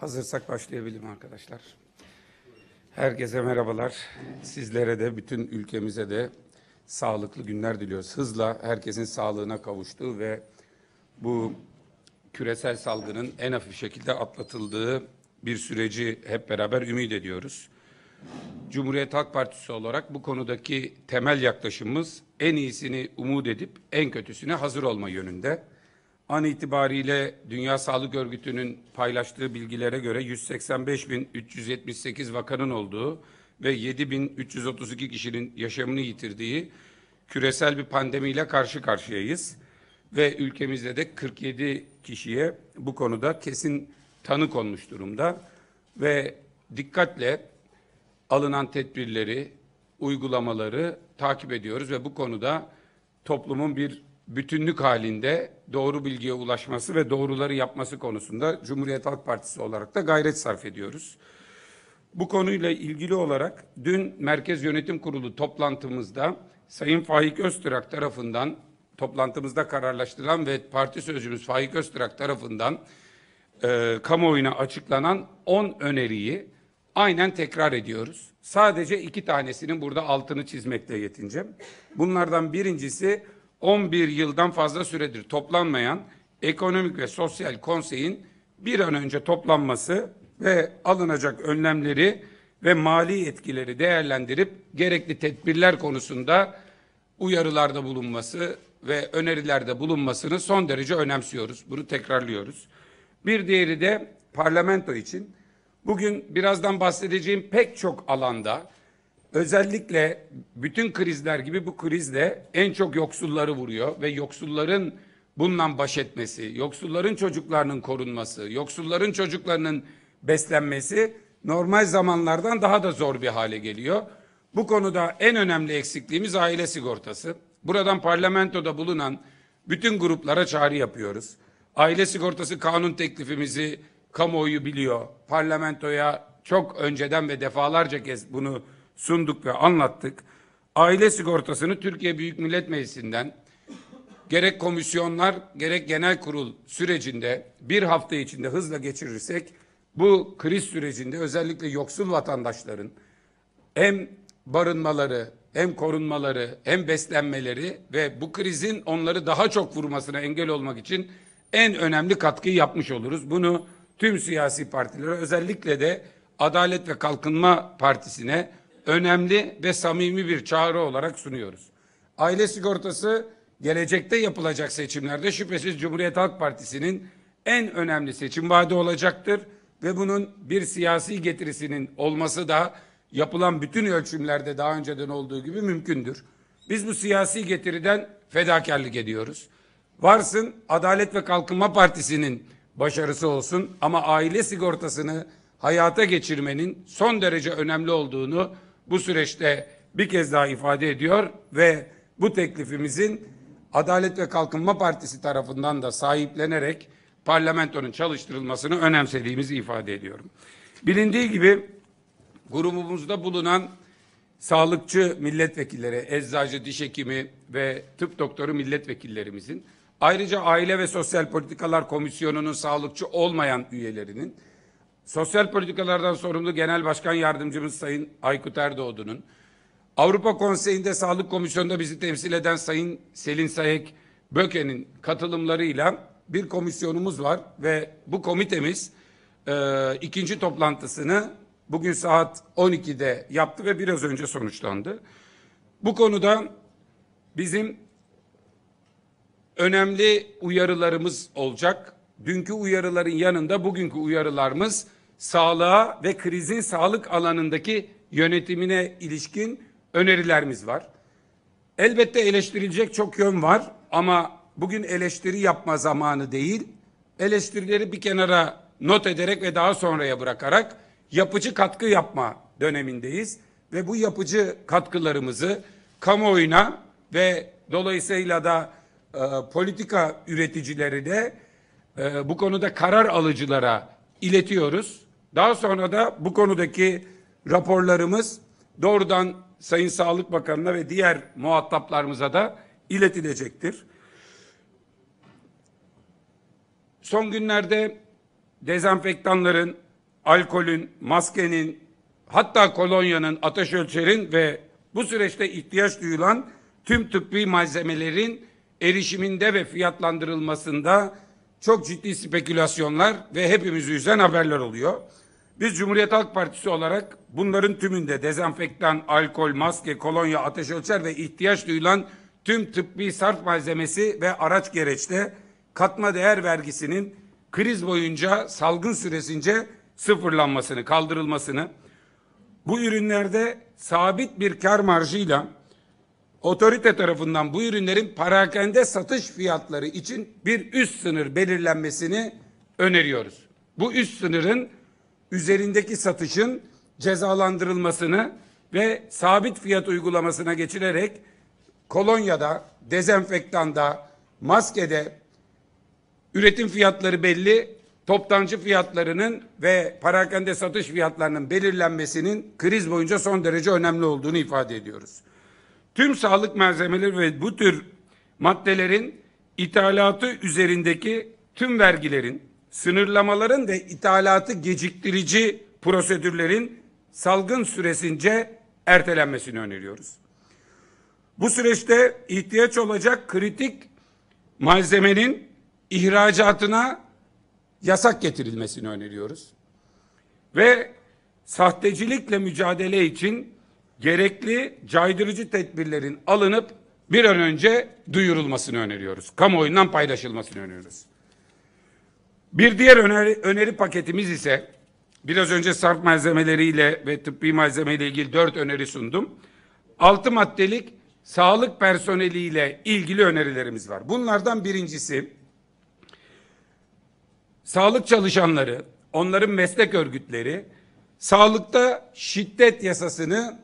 Hazırsak başlayabilirim arkadaşlar. Herkese merhabalar. Sizlere de bütün ülkemize de sağlıklı günler diliyoruz. Hızla herkesin sağlığına kavuştuğu ve bu küresel salgının en hafif şekilde atlatıldığı bir süreci hep beraber ümit ediyoruz. Cumhuriyet Halk Partisi olarak bu konudaki temel yaklaşımımız en iyisini umut edip en kötüsüne hazır olma yönünde. An itibariyle Dünya Sağlık Örgütü'nün paylaştığı bilgilere göre 185.378 vakanın olduğu ve 7.332 kişinin yaşamını yitirdiği küresel bir pandemiyle karşı karşıyayız. Ve ülkemizde de 47 kişiye bu konuda kesin tanı konmuş durumda. Ve dikkatle alınan tedbirleri, uygulamaları takip ediyoruz ve bu konuda toplumun bir bütünlük halinde doğru bilgiye ulaşması ve doğruları yapması konusunda Cumhuriyet Halk Partisi olarak da gayret sarf ediyoruz. Bu konuyla ilgili olarak dün Merkez Yönetim Kurulu toplantımızda Sayın Faik Öztürk tarafından toplantımızda kararlaştırılan ve parti sözcümüz Faik Öztürk tarafından e, kamuoyuna açıklanan 10 öneriyi aynen tekrar ediyoruz. Sadece iki tanesinin burada altını çizmekle yetineceğim. Bunlardan birincisi 11 yıldan fazla süredir toplanmayan Ekonomik ve Sosyal Konsey'in bir an önce toplanması ve alınacak önlemleri ve mali etkileri değerlendirip gerekli tedbirler konusunda uyarılarda bulunması ve önerilerde bulunmasını son derece önemsiyoruz. Bunu tekrarlıyoruz. Bir diğeri de parlamento için. Bugün birazdan bahsedeceğim pek çok alanda özellikle bütün krizler gibi bu kriz de en çok yoksulları vuruyor ve yoksulların bundan baş etmesi, yoksulların çocuklarının korunması, yoksulların çocuklarının beslenmesi normal zamanlardan daha da zor bir hale geliyor. Bu konuda en önemli eksikliğimiz aile sigortası. Buradan parlamentoda bulunan bütün gruplara çağrı yapıyoruz. Aile sigortası kanun teklifimizi kamuoyu biliyor. Parlamentoya çok önceden ve defalarca kez bunu sunduk ve anlattık. Aile sigortasını Türkiye Büyük Millet Meclisi'nden gerek komisyonlar gerek genel kurul sürecinde bir hafta içinde hızla geçirirsek bu kriz sürecinde özellikle yoksul vatandaşların hem barınmaları hem korunmaları hem beslenmeleri ve bu krizin onları daha çok vurmasına engel olmak için en önemli katkıyı yapmış oluruz. Bunu tüm siyasi partilere özellikle de Adalet ve Kalkınma Partisi'ne önemli ve samimi bir çağrı olarak sunuyoruz. Aile sigortası gelecekte yapılacak seçimlerde şüphesiz Cumhuriyet Halk Partisi'nin en önemli seçim vaadi olacaktır ve bunun bir siyasi getirisinin olması da yapılan bütün ölçümlerde daha önceden olduğu gibi mümkündür. Biz bu siyasi getiriden fedakarlık ediyoruz. Varsın Adalet ve Kalkınma Partisi'nin başarısı olsun ama aile sigortasını hayata geçirmenin son derece önemli olduğunu bu süreçte bir kez daha ifade ediyor ve bu teklifimizin Adalet ve Kalkınma Partisi tarafından da sahiplenerek parlamentonun çalıştırılmasını önemsediğimizi ifade ediyorum. Bilindiği gibi grubumuzda bulunan sağlıkçı milletvekilleri, eczacı, diş hekimi ve tıp doktoru milletvekillerimizin ayrıca Aile ve Sosyal Politikalar Komisyonu'nun sağlıkçı olmayan üyelerinin Sosyal politikalardan sorumlu Genel Başkan Yardımcımız Sayın Aykut Erdoğdu'nun, Avrupa Konseyi'nde Sağlık Komisyonu'nda bizi temsil eden Sayın Selin Sayek Böke'nin katılımlarıyla bir komisyonumuz var ve bu komitemiz e, ikinci toplantısını bugün saat 12'de yaptı ve biraz önce sonuçlandı. Bu konuda bizim önemli uyarılarımız olacak. Dünkü uyarıların yanında bugünkü uyarılarımız sağlığa ve krizin sağlık alanındaki yönetimine ilişkin önerilerimiz var. Elbette eleştirilecek çok yön var ama bugün eleştiri yapma zamanı değil. Eleştirileri bir kenara not ederek ve daha sonraya bırakarak yapıcı katkı yapma dönemindeyiz ve bu yapıcı katkılarımızı kamuoyuna ve dolayısıyla da e, politika üreticileri de e, bu konuda karar alıcılara iletiyoruz. Daha sonra da bu konudaki raporlarımız doğrudan Sayın Sağlık Bakanı'na ve diğer muhataplarımıza da iletilecektir. Son günlerde dezenfektanların, alkolün, maskenin, hatta kolonyanın, ateş ölçerin ve bu süreçte ihtiyaç duyulan tüm tıbbi malzemelerin erişiminde ve fiyatlandırılmasında çok ciddi spekülasyonlar ve hepimizi üzen haberler oluyor. Biz Cumhuriyet Halk Partisi olarak bunların tümünde dezenfektan, alkol, maske, kolonya, ateş ölçer ve ihtiyaç duyulan tüm tıbbi sarf malzemesi ve araç gereçte katma değer vergisinin kriz boyunca salgın süresince sıfırlanmasını, kaldırılmasını, bu ürünlerde sabit bir kar marjıyla otorite tarafından bu ürünlerin parakende satış fiyatları için bir üst sınır belirlenmesini öneriyoruz. Bu üst sınırın üzerindeki satışın cezalandırılmasını ve sabit fiyat uygulamasına geçilerek kolonyada, dezenfektanda, maskede üretim fiyatları belli, toptancı fiyatlarının ve parakende satış fiyatlarının belirlenmesinin kriz boyunca son derece önemli olduğunu ifade ediyoruz. Tüm sağlık malzemeleri ve bu tür maddelerin ithalatı üzerindeki tüm vergilerin sınırlamaların ve ithalatı geciktirici prosedürlerin salgın süresince ertelenmesini öneriyoruz. Bu süreçte ihtiyaç olacak kritik malzemenin ihracatına yasak getirilmesini öneriyoruz. Ve sahtecilikle mücadele için gerekli caydırıcı tedbirlerin alınıp bir an önce duyurulmasını öneriyoruz. Kamuoyundan paylaşılmasını öneriyoruz. Bir diğer öneri, öneri paketimiz ise biraz önce sarf malzemeleriyle ve tıbbi malzemeyle ilgili dört öneri sundum. Altı maddelik sağlık personeliyle ilgili önerilerimiz var. Bunlardan birincisi sağlık çalışanları, onların meslek örgütleri sağlıkta şiddet yasasını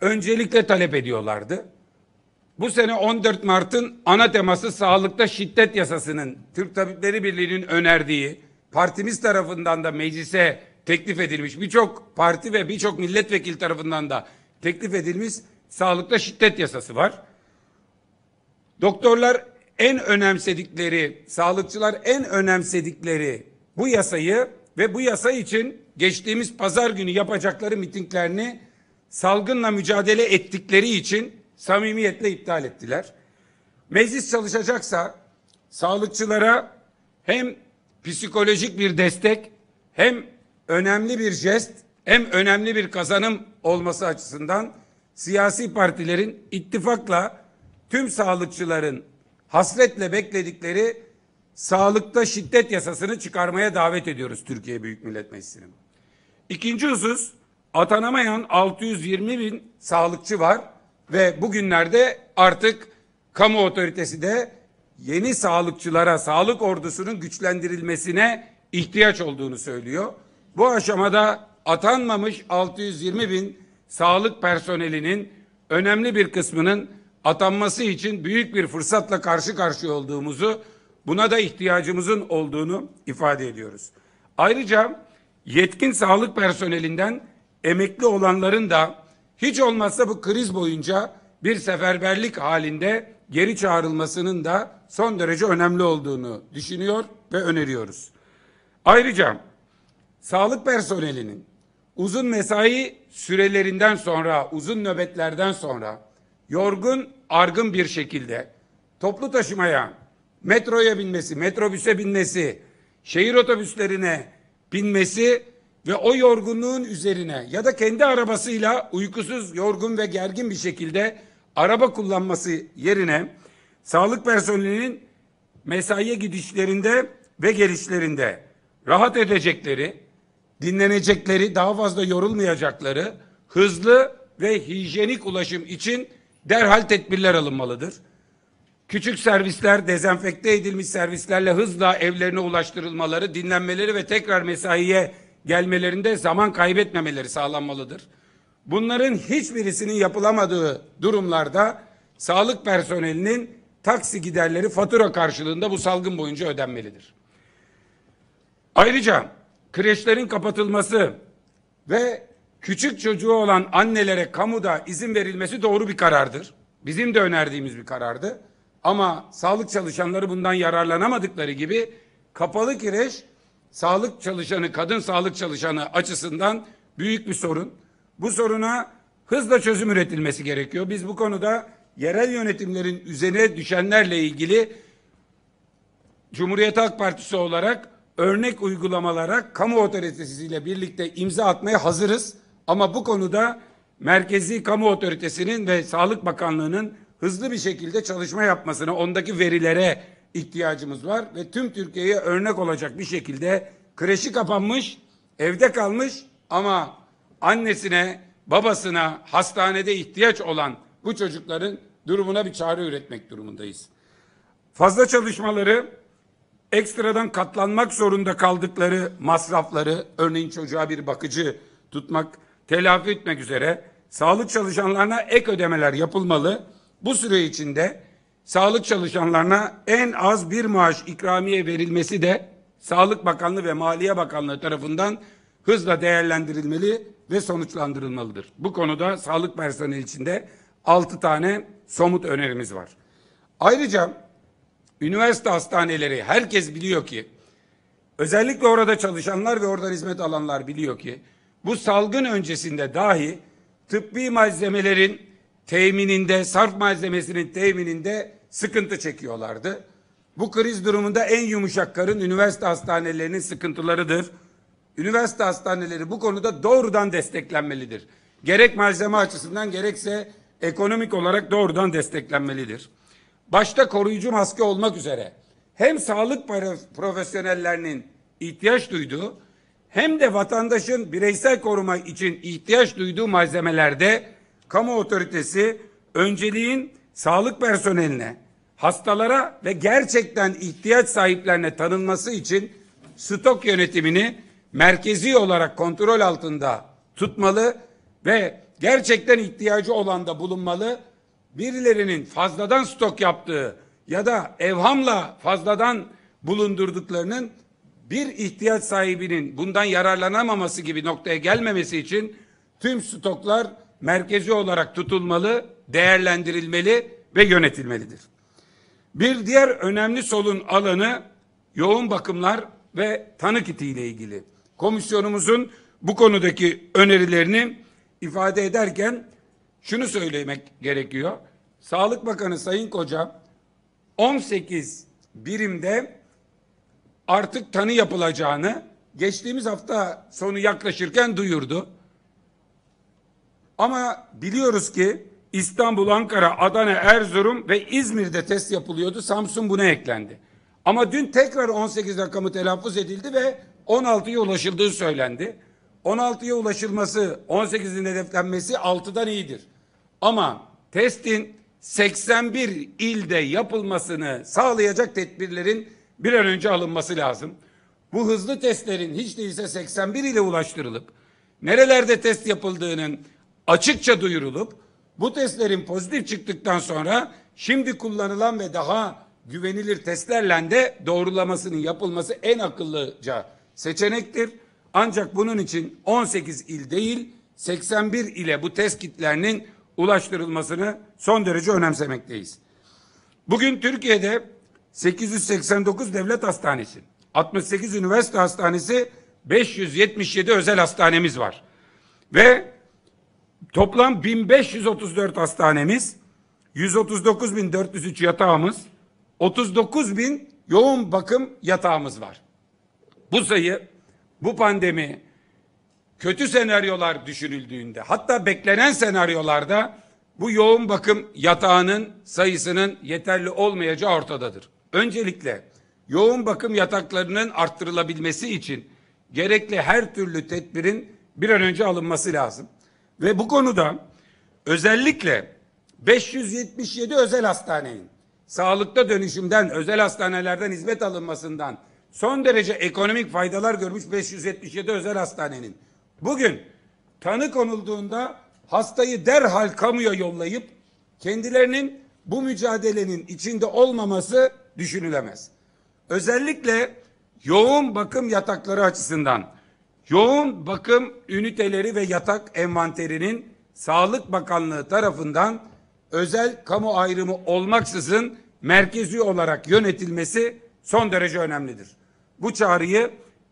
öncelikle talep ediyorlardı. Bu sene 14 Mart'ın ana teması sağlıkta şiddet yasasının Türk Tabipleri Birliği'nin önerdiği partimiz tarafından da meclise teklif edilmiş birçok parti ve birçok milletvekili tarafından da teklif edilmiş sağlıkta şiddet yasası var. Doktorlar en önemsedikleri, sağlıkçılar en önemsedikleri bu yasayı ve bu yasa için geçtiğimiz pazar günü yapacakları mitinglerini salgınla mücadele ettikleri için samimiyetle iptal ettiler. Meclis çalışacaksa sağlıkçılara hem psikolojik bir destek hem önemli bir jest hem önemli bir kazanım olması açısından siyasi partilerin ittifakla tüm sağlıkçıların hasretle bekledikleri sağlıkta şiddet yasasını çıkarmaya davet ediyoruz Türkiye Büyük Millet Meclisi'ni. İkinci husus atanamayan 620 bin sağlıkçı var. Ve bugünlerde artık kamu otoritesi de yeni sağlıkçılara, sağlık ordusunun güçlendirilmesine ihtiyaç olduğunu söylüyor. Bu aşamada atanmamış 620 bin sağlık personelinin önemli bir kısmının atanması için büyük bir fırsatla karşı karşıya olduğumuzu, buna da ihtiyacımızın olduğunu ifade ediyoruz. Ayrıca yetkin sağlık personelinden emekli olanların da hiç olmazsa bu kriz boyunca bir seferberlik halinde geri çağrılmasının da son derece önemli olduğunu düşünüyor ve öneriyoruz. Ayrıca sağlık personelinin uzun mesai sürelerinden sonra, uzun nöbetlerden sonra yorgun, argın bir şekilde toplu taşımaya, metroya binmesi, metrobüse binmesi, şehir otobüslerine binmesi ve o yorgunluğun üzerine ya da kendi arabasıyla uykusuz, yorgun ve gergin bir şekilde araba kullanması yerine sağlık personelinin mesaiye gidişlerinde ve gelişlerinde rahat edecekleri, dinlenecekleri, daha fazla yorulmayacakları hızlı ve hijyenik ulaşım için derhal tedbirler alınmalıdır. Küçük servisler dezenfekte edilmiş servislerle hızla evlerine ulaştırılmaları, dinlenmeleri ve tekrar mesaiye gelmelerinde zaman kaybetmemeleri sağlanmalıdır. Bunların hiçbirisinin yapılamadığı durumlarda sağlık personelinin taksi giderleri fatura karşılığında bu salgın boyunca ödenmelidir. Ayrıca kreşlerin kapatılması ve küçük çocuğu olan annelere kamuda izin verilmesi doğru bir karardır. Bizim de önerdiğimiz bir karardı. Ama sağlık çalışanları bundan yararlanamadıkları gibi kapalı kireç sağlık çalışanı, kadın sağlık çalışanı açısından büyük bir sorun. Bu soruna hızla çözüm üretilmesi gerekiyor. Biz bu konuda yerel yönetimlerin üzerine düşenlerle ilgili Cumhuriyet Halk Partisi olarak örnek uygulamalara kamu otoritesiyle birlikte imza atmaya hazırız. Ama bu konuda merkezi kamu otoritesinin ve Sağlık Bakanlığı'nın hızlı bir şekilde çalışma yapmasını, ondaki verilere ihtiyacımız var ve tüm Türkiye'ye örnek olacak bir şekilde kreşi kapanmış, evde kalmış ama annesine, babasına, hastanede ihtiyaç olan bu çocukların durumuna bir çare üretmek durumundayız. Fazla çalışmaları ekstradan katlanmak zorunda kaldıkları masrafları, örneğin çocuğa bir bakıcı tutmak, telafi etmek üzere sağlık çalışanlarına ek ödemeler yapılmalı. Bu süre içinde sağlık çalışanlarına en az bir maaş ikramiye verilmesi de Sağlık Bakanlığı ve Maliye Bakanlığı tarafından hızla değerlendirilmeli ve sonuçlandırılmalıdır. Bu konuda sağlık personeli içinde altı tane somut önerimiz var. Ayrıca üniversite hastaneleri herkes biliyor ki özellikle orada çalışanlar ve oradan hizmet alanlar biliyor ki bu salgın öncesinde dahi tıbbi malzemelerin temininde, sarf malzemesinin temininde sıkıntı çekiyorlardı. Bu kriz durumunda en yumuşak karın üniversite hastanelerinin sıkıntılarıdır. Üniversite hastaneleri bu konuda doğrudan desteklenmelidir. Gerek malzeme açısından gerekse ekonomik olarak doğrudan desteklenmelidir. Başta koruyucu maske olmak üzere hem sağlık profesyonellerinin ihtiyaç duyduğu hem de vatandaşın bireysel koruma için ihtiyaç duyduğu malzemelerde kamu otoritesi önceliğin sağlık personeline, hastalara ve gerçekten ihtiyaç sahiplerine tanınması için stok yönetimini merkezi olarak kontrol altında tutmalı ve gerçekten ihtiyacı olan da bulunmalı. Birilerinin fazladan stok yaptığı ya da evhamla fazladan bulundurduklarının bir ihtiyaç sahibinin bundan yararlanamaması gibi noktaya gelmemesi için tüm stoklar merkezi olarak tutulmalı, değerlendirilmeli ve yönetilmelidir. Bir diğer önemli solun alanı yoğun bakımlar ve tanık itiyle ilgili. Komisyonumuzun bu konudaki önerilerini ifade ederken şunu söylemek gerekiyor. Sağlık Bakanı Sayın Koca 18 birimde artık tanı yapılacağını geçtiğimiz hafta sonu yaklaşırken duyurdu. Ama biliyoruz ki İstanbul, Ankara, Adana, Erzurum ve İzmir'de test yapılıyordu. Samsun buna eklendi. Ama dün tekrar 18 rakamı telaffuz edildi ve 16'ya ulaşıldığı söylendi. 16'ya ulaşılması, 18'in hedeflenmesi 6'dan iyidir. Ama testin 81 ilde yapılmasını sağlayacak tedbirlerin bir an önce alınması lazım. Bu hızlı testlerin hiç değilse 81 ile ulaştırılıp nerelerde test yapıldığının açıkça duyurulup bu testlerin pozitif çıktıktan sonra şimdi kullanılan ve daha güvenilir testlerle de doğrulamasının yapılması en akıllıca seçenektir. Ancak bunun için 18 il değil 81 ile bu test kitlerinin ulaştırılmasını son derece önemsemekteyiz. Bugün Türkiye'de 889 devlet hastanesi, 68 üniversite hastanesi, 577 özel hastanemiz var. Ve Toplam 1534 hastanemiz, 139.403 yatağımız, 39.000 yoğun bakım yatağımız var. Bu sayı bu pandemi kötü senaryolar düşünüldüğünde hatta beklenen senaryolarda bu yoğun bakım yatağının sayısının yeterli olmayacağı ortadadır. Öncelikle yoğun bakım yataklarının arttırılabilmesi için gerekli her türlü tedbirin bir an önce alınması lazım. Ve bu konuda özellikle 577 özel hastanenin sağlıkta dönüşümden, özel hastanelerden hizmet alınmasından son derece ekonomik faydalar görmüş 577 özel hastanenin bugün tanı konulduğunda hastayı derhal kamuya yollayıp kendilerinin bu mücadelenin içinde olmaması düşünülemez. Özellikle yoğun bakım yatakları açısından yoğun bakım üniteleri ve yatak envanterinin Sağlık Bakanlığı tarafından özel kamu ayrımı olmaksızın merkezi olarak yönetilmesi son derece önemlidir. Bu çağrıyı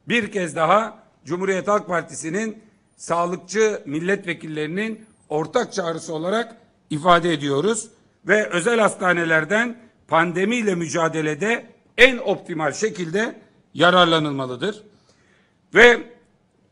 bir kez daha Cumhuriyet Halk Partisi'nin sağlıkçı milletvekillerinin ortak çağrısı olarak ifade ediyoruz ve özel hastanelerden pandemiyle mücadelede en optimal şekilde yararlanılmalıdır. Ve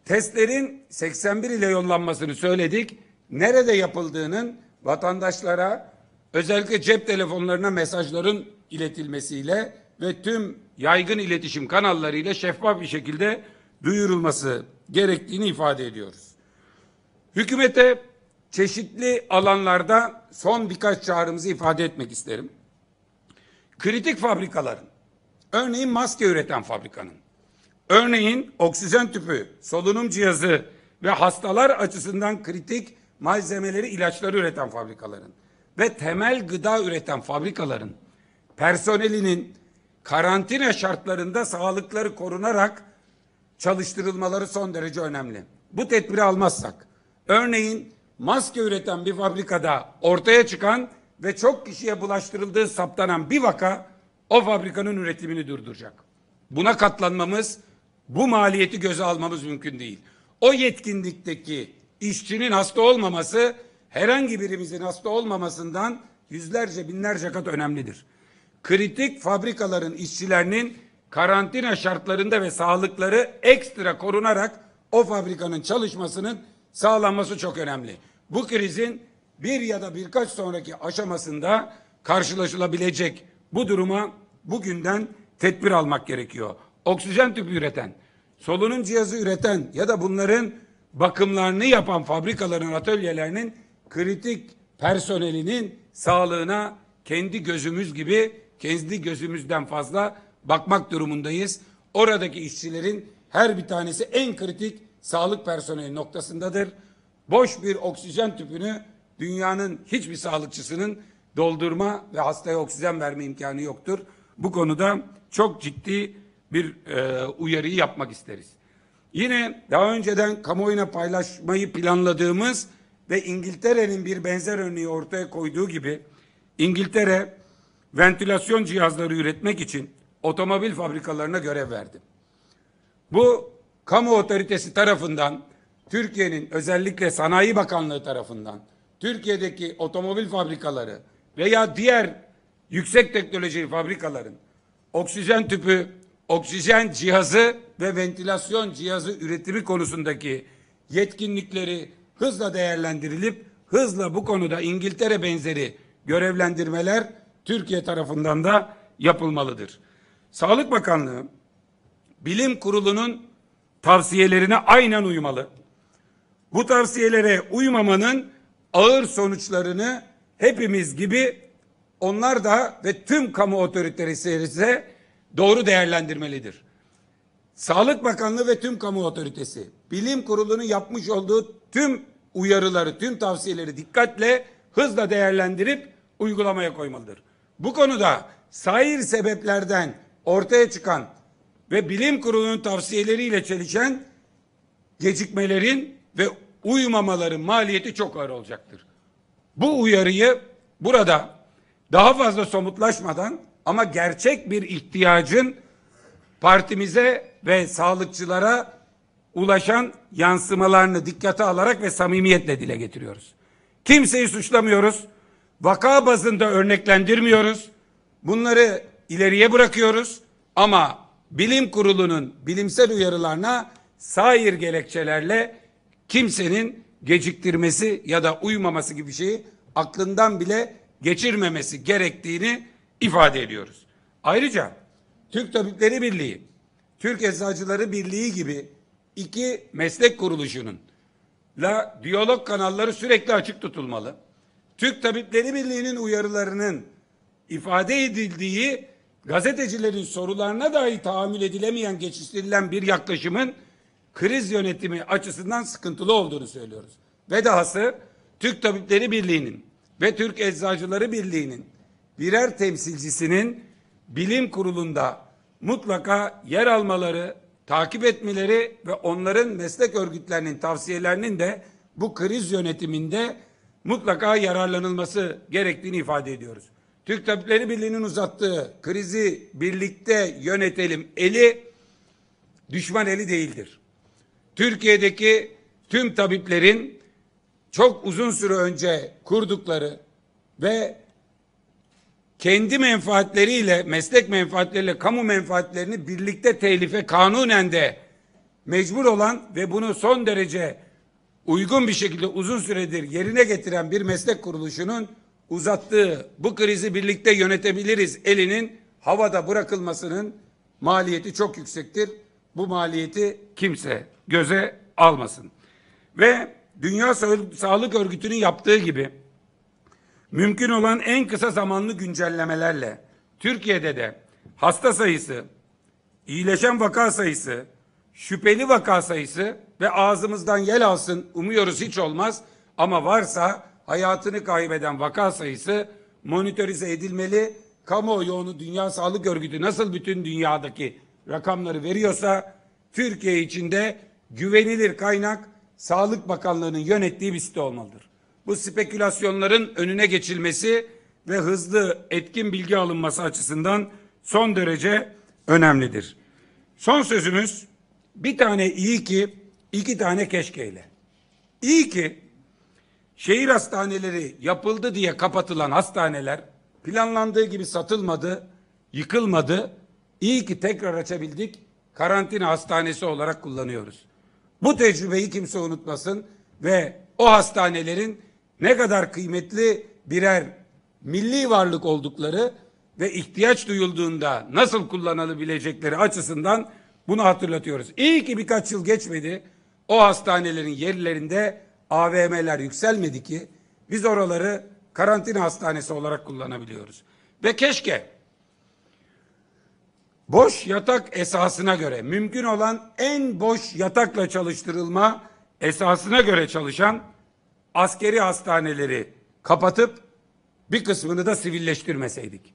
Testlerin 81 ile yollanmasını söyledik. Nerede yapıldığının vatandaşlara özellikle cep telefonlarına mesajların iletilmesiyle ve tüm yaygın iletişim kanallarıyla şeffaf bir şekilde duyurulması gerektiğini ifade ediyoruz. Hükümete çeşitli alanlarda son birkaç çağrımızı ifade etmek isterim. Kritik fabrikaların, örneğin maske üreten fabrikanın Örneğin oksijen tüpü, solunum cihazı ve hastalar açısından kritik malzemeleri, ilaçları üreten fabrikaların ve temel gıda üreten fabrikaların personelinin karantina şartlarında sağlıkları korunarak çalıştırılmaları son derece önemli. Bu tedbiri almazsak, örneğin maske üreten bir fabrikada ortaya çıkan ve çok kişiye bulaştırıldığı saptanan bir vaka o fabrikanın üretimini durduracak. Buna katlanmamız bu maliyeti göze almamız mümkün değil. O yetkinlikteki işçinin hasta olmaması herhangi birimizin hasta olmamasından yüzlerce binlerce kat önemlidir. Kritik fabrikaların işçilerinin karantina şartlarında ve sağlıkları ekstra korunarak o fabrikanın çalışmasının sağlanması çok önemli. Bu krizin bir ya da birkaç sonraki aşamasında karşılaşılabilecek bu duruma bugünden tedbir almak gerekiyor oksijen tüpü üreten, solunum cihazı üreten ya da bunların bakımlarını yapan fabrikaların, atölyelerinin kritik personelinin sağlığına kendi gözümüz gibi, kendi gözümüzden fazla bakmak durumundayız. Oradaki işçilerin her bir tanesi en kritik sağlık personeli noktasındadır. Boş bir oksijen tüpünü dünyanın hiçbir sağlıkçısının doldurma ve hastaya oksijen verme imkanı yoktur. Bu konuda çok ciddi bir e, uyarıyı yapmak isteriz. Yine daha önceden kamuoyuna paylaşmayı planladığımız ve İngiltere'nin bir benzer örneği ortaya koyduğu gibi İngiltere ventilasyon cihazları üretmek için otomobil fabrikalarına görev verdi. Bu kamu otoritesi tarafından Türkiye'nin özellikle Sanayi Bakanlığı tarafından Türkiye'deki otomobil fabrikaları veya diğer yüksek teknolojili fabrikaların oksijen tüpü oksijen cihazı ve ventilasyon cihazı üretimi konusundaki yetkinlikleri hızla değerlendirilip hızla bu konuda İngiltere benzeri görevlendirmeler Türkiye tarafından da yapılmalıdır. Sağlık Bakanlığı Bilim Kurulu'nun tavsiyelerine aynen uymalı. Bu tavsiyelere uymamanın ağır sonuçlarını hepimiz gibi onlar da ve tüm kamu otoriteleri ise doğru değerlendirmelidir. Sağlık Bakanlığı ve tüm kamu otoritesi, bilim kurulunun yapmış olduğu tüm uyarıları, tüm tavsiyeleri dikkatle, hızla değerlendirip uygulamaya koymalıdır. Bu konuda sair sebeplerden ortaya çıkan ve bilim kurulunun tavsiyeleriyle çelişen gecikmelerin ve uymamaların maliyeti çok ağır olacaktır. Bu uyarıyı burada daha fazla somutlaşmadan ama gerçek bir ihtiyacın partimize ve sağlıkçılara ulaşan yansımalarını dikkate alarak ve samimiyetle dile getiriyoruz. Kimseyi suçlamıyoruz. Vaka bazında örneklendirmiyoruz. Bunları ileriye bırakıyoruz ama bilim kurulunun bilimsel uyarılarına sair gerekçelerle kimsenin geciktirmesi ya da uymaması gibi şeyi aklından bile geçirmemesi gerektiğini ifade ediyoruz. Ayrıca Türk Tabipleri Birliği, Türk Eczacıları Birliği gibi iki meslek kuruluşunun la diyalog kanalları sürekli açık tutulmalı. Türk Tabipleri Birliği'nin uyarılarının ifade edildiği gazetecilerin sorularına dahi tahammül edilemeyen, geçiştirilen bir yaklaşımın kriz yönetimi açısından sıkıntılı olduğunu söylüyoruz. Ve dahası Türk Tabipleri Birliği'nin ve Türk Eczacıları Birliği'nin birer temsilcisinin bilim kurulunda mutlaka yer almaları, takip etmeleri ve onların meslek örgütlerinin tavsiyelerinin de bu kriz yönetiminde mutlaka yararlanılması gerektiğini ifade ediyoruz. Türk Tabipleri Birliği'nin uzattığı krizi birlikte yönetelim eli düşman eli değildir. Türkiye'deki tüm tabiplerin çok uzun süre önce kurdukları ve kendi menfaatleriyle, meslek menfaatleriyle, kamu menfaatlerini birlikte telife kanunen de mecbur olan ve bunu son derece uygun bir şekilde uzun süredir yerine getiren bir meslek kuruluşunun uzattığı bu krizi birlikte yönetebiliriz elinin havada bırakılmasının maliyeti çok yüksektir. Bu maliyeti kimse göze almasın. Ve Dünya Sağlık Örgütü'nün yaptığı gibi mümkün olan en kısa zamanlı güncellemelerle Türkiye'de de hasta sayısı, iyileşen vaka sayısı, şüpheli vaka sayısı ve ağzımızdan yel alsın umuyoruz hiç olmaz ama varsa hayatını kaybeden vaka sayısı monitörize edilmeli. Kamuoyu onu Dünya Sağlık Örgütü nasıl bütün dünyadaki rakamları veriyorsa Türkiye içinde güvenilir kaynak Sağlık Bakanlığı'nın yönettiği bir site olmalıdır bu spekülasyonların önüne geçilmesi ve hızlı etkin bilgi alınması açısından son derece önemlidir. Son sözümüz bir tane iyi ki iki tane keşkeyle. İyi ki şehir hastaneleri yapıldı diye kapatılan hastaneler planlandığı gibi satılmadı, yıkılmadı. İyi ki tekrar açabildik. Karantina hastanesi olarak kullanıyoruz. Bu tecrübeyi kimse unutmasın ve o hastanelerin ne kadar kıymetli birer milli varlık oldukları ve ihtiyaç duyulduğunda nasıl kullanılabilecekleri açısından bunu hatırlatıyoruz. İyi ki birkaç yıl geçmedi. O hastanelerin yerlerinde AVM'ler yükselmedi ki biz oraları karantina hastanesi olarak kullanabiliyoruz. Ve keşke boş yatak esasına göre mümkün olan en boş yatakla çalıştırılma esasına göre çalışan askeri hastaneleri kapatıp bir kısmını da sivilleştirmeseydik.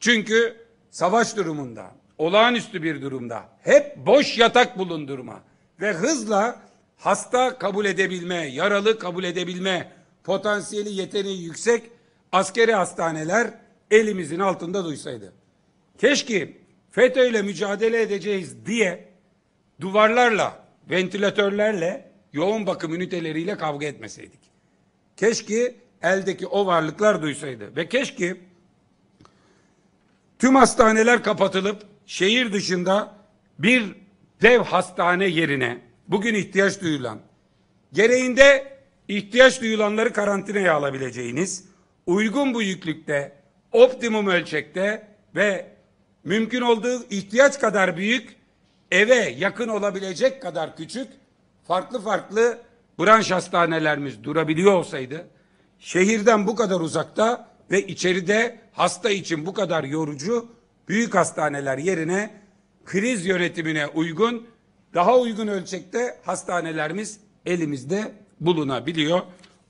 Çünkü savaş durumunda, olağanüstü bir durumda hep boş yatak bulundurma ve hızla hasta kabul edebilme, yaralı kabul edebilme potansiyeli yeteneği yüksek askeri hastaneler elimizin altında duysaydı. Keşke FETÖ ile mücadele edeceğiz diye duvarlarla, ventilatörlerle, yoğun bakım üniteleriyle kavga etmeseydik. Keşke eldeki o varlıklar duysaydı ve keşke tüm hastaneler kapatılıp şehir dışında bir dev hastane yerine bugün ihtiyaç duyulan gereğinde ihtiyaç duyulanları karantinaya alabileceğiniz uygun bu yüklükte optimum ölçekte ve mümkün olduğu ihtiyaç kadar büyük eve yakın olabilecek kadar küçük farklı farklı branş hastanelerimiz durabiliyor olsaydı şehirden bu kadar uzakta ve içeride hasta için bu kadar yorucu büyük hastaneler yerine kriz yönetimine uygun daha uygun ölçekte hastanelerimiz elimizde bulunabiliyor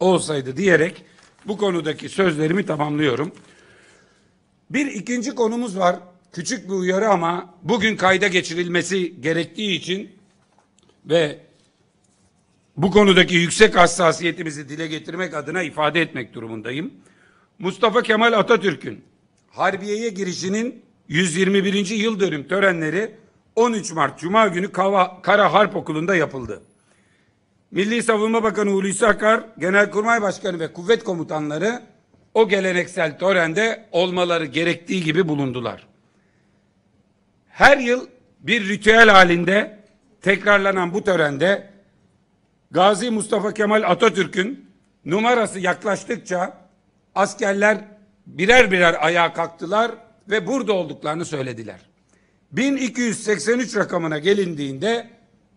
olsaydı diyerek bu konudaki sözlerimi tamamlıyorum. Bir ikinci konumuz var. Küçük bir uyarı ama bugün kayda geçirilmesi gerektiği için ve bu konudaki yüksek hassasiyetimizi dile getirmek adına ifade etmek durumundayım. Mustafa Kemal Atatürk'ün Harbiye'ye girişinin 121. yıl dönüm törenleri 13 Mart Cuma günü Kava, Kara Harp Okulu'nda yapıldı. Milli Savunma Bakanı Hulusi Akar, Genelkurmay Başkanı ve kuvvet komutanları o geleneksel törende olmaları gerektiği gibi bulundular. Her yıl bir ritüel halinde tekrarlanan bu törende Gazi Mustafa Kemal Atatürk'ün numarası yaklaştıkça askerler birer birer ayağa kalktılar ve burada olduklarını söylediler. 1283 rakamına gelindiğinde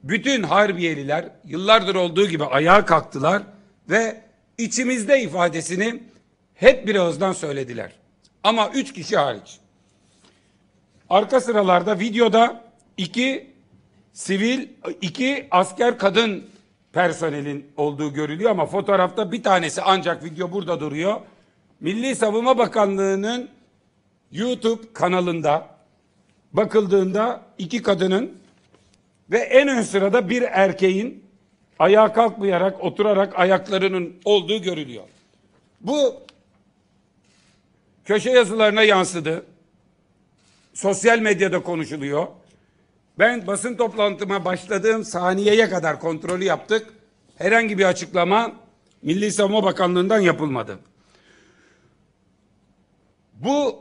bütün harbiyeliler yıllardır olduğu gibi ayağa kalktılar ve içimizde ifadesini hep bir ağızdan söylediler. Ama üç kişi hariç. Arka sıralarda videoda iki sivil, iki asker kadın personelin olduğu görülüyor ama fotoğrafta bir tanesi ancak video burada duruyor. Milli Savunma Bakanlığı'nın YouTube kanalında bakıldığında iki kadının ve en ön sırada bir erkeğin ayağa kalkmayarak oturarak ayaklarının olduğu görülüyor. Bu köşe yazılarına yansıdı. Sosyal medyada konuşuluyor. Ben basın toplantıma başladığım saniyeye kadar kontrolü yaptık. Herhangi bir açıklama Milli Savunma Bakanlığı'ndan yapılmadı. Bu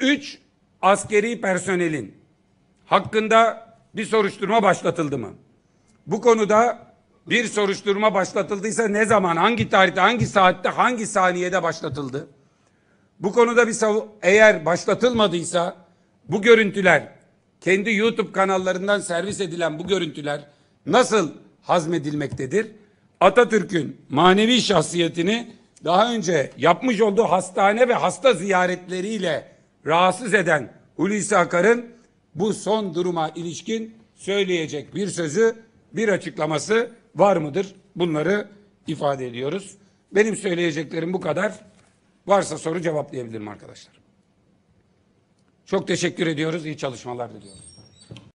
üç askeri personelin hakkında bir soruşturma başlatıldı mı? Bu konuda bir soruşturma başlatıldıysa ne zaman, hangi tarihte, hangi saatte, hangi saniyede başlatıldı? Bu konuda bir eğer başlatılmadıysa bu görüntüler kendi YouTube kanallarından servis edilen bu görüntüler nasıl hazmedilmektedir? Atatürk'ün manevi şahsiyetini daha önce yapmış olduğu hastane ve hasta ziyaretleriyle rahatsız eden Hulusi Akar'ın bu son duruma ilişkin söyleyecek bir sözü, bir açıklaması var mıdır? Bunları ifade ediyoruz. Benim söyleyeceklerim bu kadar. Varsa soru cevaplayabilirim arkadaşlar. Çok teşekkür ediyoruz. İyi çalışmalar diliyoruz.